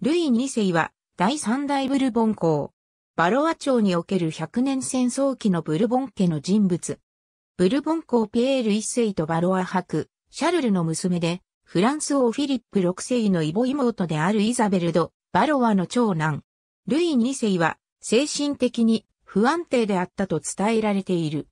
ルイ2世は第三代ブルボン公。バロア朝における百年戦争期のブルボン家の人物。ブルボン公ピエール一世とバロア伯、シャルルの娘で、フランス王フィリップ六世の異母妹であるイザベルド、バロアの長男。ルイ二世は精神的に不安定であったと伝えられている。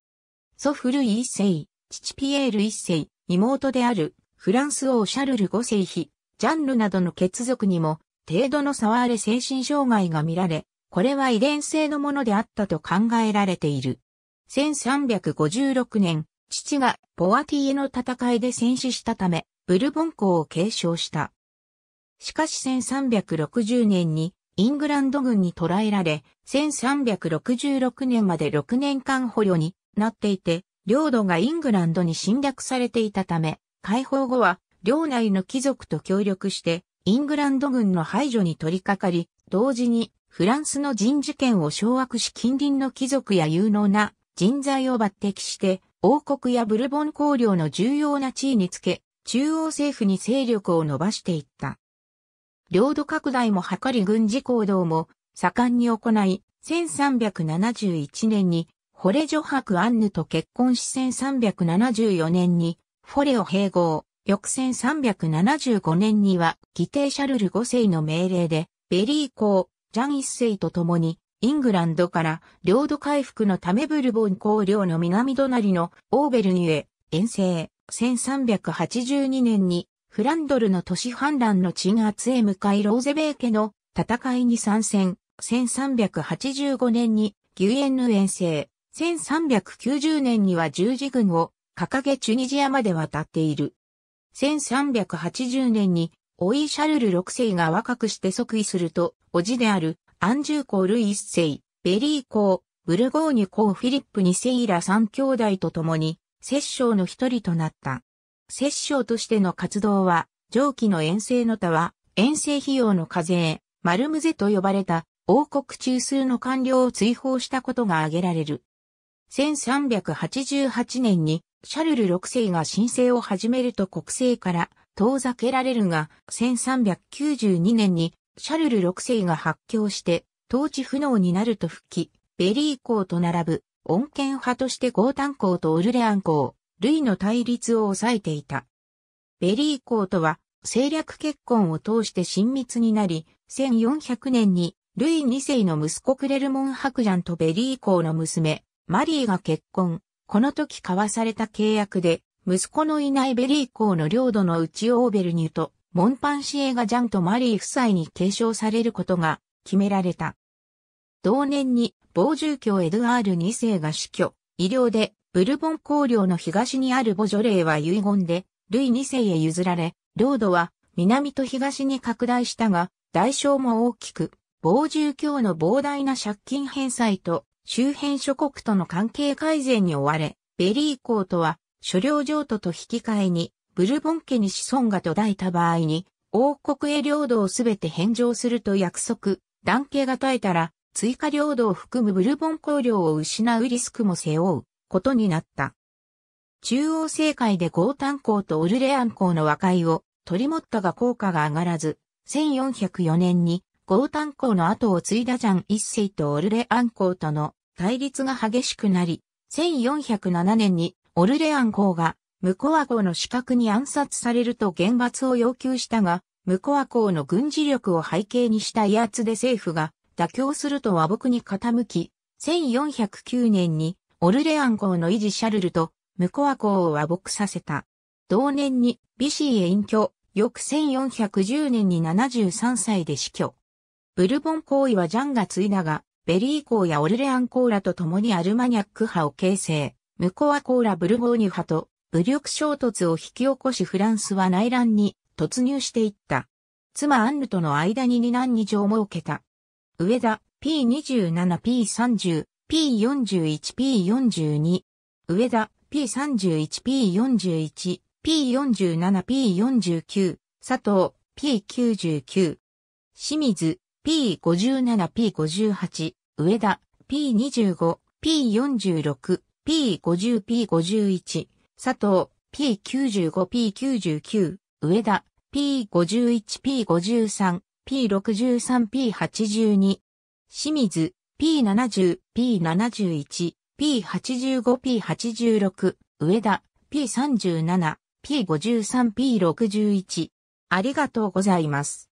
祖父ルイ一世、父ピエール一世、妹であるフランス王シャルル五世妃、ジャンルなどの血族にも程度の差はあれ精神障害が見られ、これは遺伝性のものであったと考えられている。1356年、父がポアティエの戦いで戦死したため、ブルボン公を継承した。しかし1360年にイングランド軍に捕らえられ、1366年まで6年間捕虜になっていて、領土がイングランドに侵略されていたため、解放後は領内の貴族と協力してイングランド軍の排除に取り掛かり、同時にフランスの人事権を掌握し近隣の貴族や有能な人材を抜擢して、王国やブルボン公領の重要な地位につけ、中央政府に勢力を伸ばしていった。領土拡大も図り軍事行動も盛んに行い、1371年にホレ・ジョハク・アンヌと結婚し1374年にフォレを併合、翌1375年には、義弟シャルル5世の命令で、ベリー公、ジャン1世と共に、イングランドから領土回復のためブルボン公領の南隣のオーベルニュへ遠征。1382年にフランドルの都市反乱の鎮圧へ向かいローゼベー家の戦いに参戦。1385年にギュエンヌ遠征。1390年には十字軍を掲げチュニジアまで渡っている。1380年に、オイ・シャルル6世が若くして即位すると、叔父である、アンジュー公ルイ1世、ベリー公、ブルゴーニュ公フィリップ2世ら3兄弟と共に、摂政の一人となった。摂政としての活動は、上記の遠征の他は、遠征費用の課税、マルムゼと呼ばれた王国中枢の官僚を追放したことが挙げられる。1388年にシャルル6世が申請を始めると国政から遠ざけられるが、1392年にシャルル6世が発狂して統治不能になると復帰、ベリー公と並ぶ、恩健派としてゴータン公とオルレアン公、類の対立を抑えていた。ベリー公とは、政略結婚を通して親密になり、1400年に、ルイ2世の息子クレルモン・ハクジャンとベリー公の娘、マリーが結婚、この時交わされた契約で、息子のいないベリー公の領土のうちオーベルニュと、モンパンシエがジャンとマリー夫妻に継承されることが決められた。同年に、傍住教エドアール2世が死去、医療で、ブルボン公領の東にあるボジョレーは遺言で、ルイ2世へ譲られ、領土は南と東に拡大したが、代償も大きく、傍住教の膨大な借金返済と周辺諸国との関係改善に追われ、ベリー公とは、所領譲渡と引き換えに、ブルボン家に子孫が途絶えた場合に、王国へ領土をすべて返上すると約束、男系が絶えたら、追加領土を含むブルボン公領を失うリスクも背負うことになった。中央政界でゴータン公とオルレアン公の和解を取り持ったが効果が上がらず、1404年にゴータン公の後を継いだジャン一世とオルレアン公との対立が激しくなり、1407年にオルレアン公がムコア公の資格に暗殺されると厳罰を要求したが、ムコア公の軍事力を背景にした威圧で政府が妥協すると和睦に傾き、1409年にオルレアン公の維持シャルルとムコア公を和睦させた。同年にビシーへ隠居、翌1410年に73歳で死去。ブルボン行為はジャンが継いだが、ベリー校やオルレアンコーラと共にアルマニャック派を形成、ムコアラブルゴーニュ派と武力衝突を引き起こしフランスは内乱に突入していった。妻アンヌとの間に二男二女を設けた。上田 P27、P30、P41、P42。上田 P31、P41、P47、P49。佐藤 P99。清水 P57P58、上田、P25、P46、P50、P51、佐藤、P95、P99、上田、P51、P53、P63、P82、清水、P70、P71、P85、P86、上田、P37、P53、P61。ありがとうございます。